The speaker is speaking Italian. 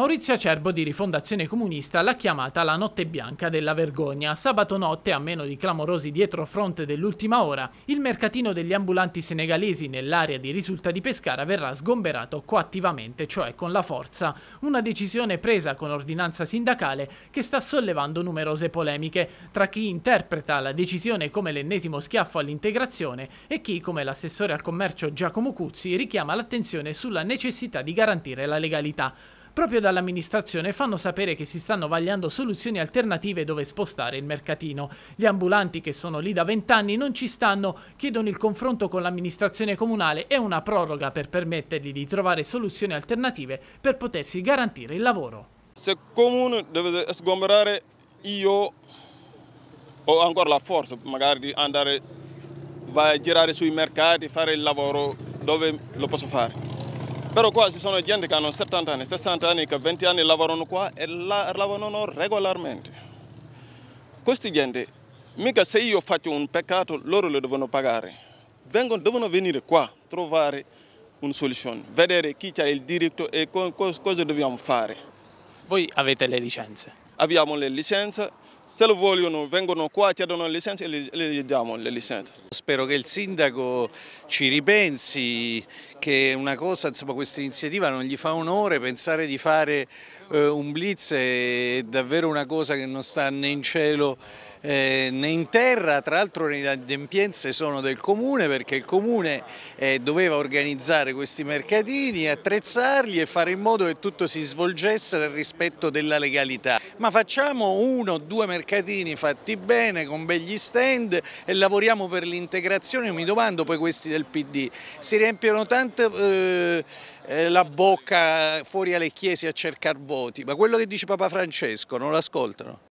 Maurizio Acerbo di Rifondazione Comunista l'ha chiamata la notte bianca della vergogna. Sabato notte, a meno di clamorosi dietro fronte dell'ultima ora, il mercatino degli ambulanti senegalesi nell'area di Risulta di Pescara verrà sgomberato coattivamente, cioè con la forza. Una decisione presa con ordinanza sindacale che sta sollevando numerose polemiche, tra chi interpreta la decisione come l'ennesimo schiaffo all'integrazione e chi, come l'assessore al commercio Giacomo Cuzzi, richiama l'attenzione sulla necessità di garantire la legalità. Proprio dall'amministrazione fanno sapere che si stanno vagliando soluzioni alternative dove spostare il mercatino. Gli ambulanti che sono lì da vent'anni non ci stanno, chiedono il confronto con l'amministrazione comunale e una proroga per permettergli di trovare soluzioni alternative per potersi garantire il lavoro. Se il comune deve sgomberare io ho ancora la forza magari di andare a girare sui mercati, fare il lavoro dove lo posso fare. Però qua ci sono gente che hanno 70 anni, 60 anni, che 20 anni lavorano qua e la, lavorano regolarmente. Questi gente, mica se io faccio un peccato, loro lo devono pagare. Vengono, devono venire qua, trovare una soluzione, vedere chi ha il diritto e cosa dobbiamo fare. Voi avete le licenze? abbiamo le licenze, se lo vogliono vengono qua, chiedono le licenze e le diamo le licenze. Spero che il sindaco ci ripensi, che una cosa, insomma questa iniziativa non gli fa onore, pensare di fare eh, un blitz è davvero una cosa che non sta né in cielo eh, né in terra, tra l'altro le inadempienze sono del comune perché il comune eh, doveva organizzare questi mercatini, attrezzarli e fare in modo che tutto si svolgesse nel rispetto della legalità. Ma facciamo uno o due mercatini fatti bene con begli stand e lavoriamo per l'integrazione, mi domando poi questi del PD, si riempiono tanto... Eh, eh, la bocca fuori alle chiese a cercare voti, ma quello che dice Papa Francesco non l'ascoltano.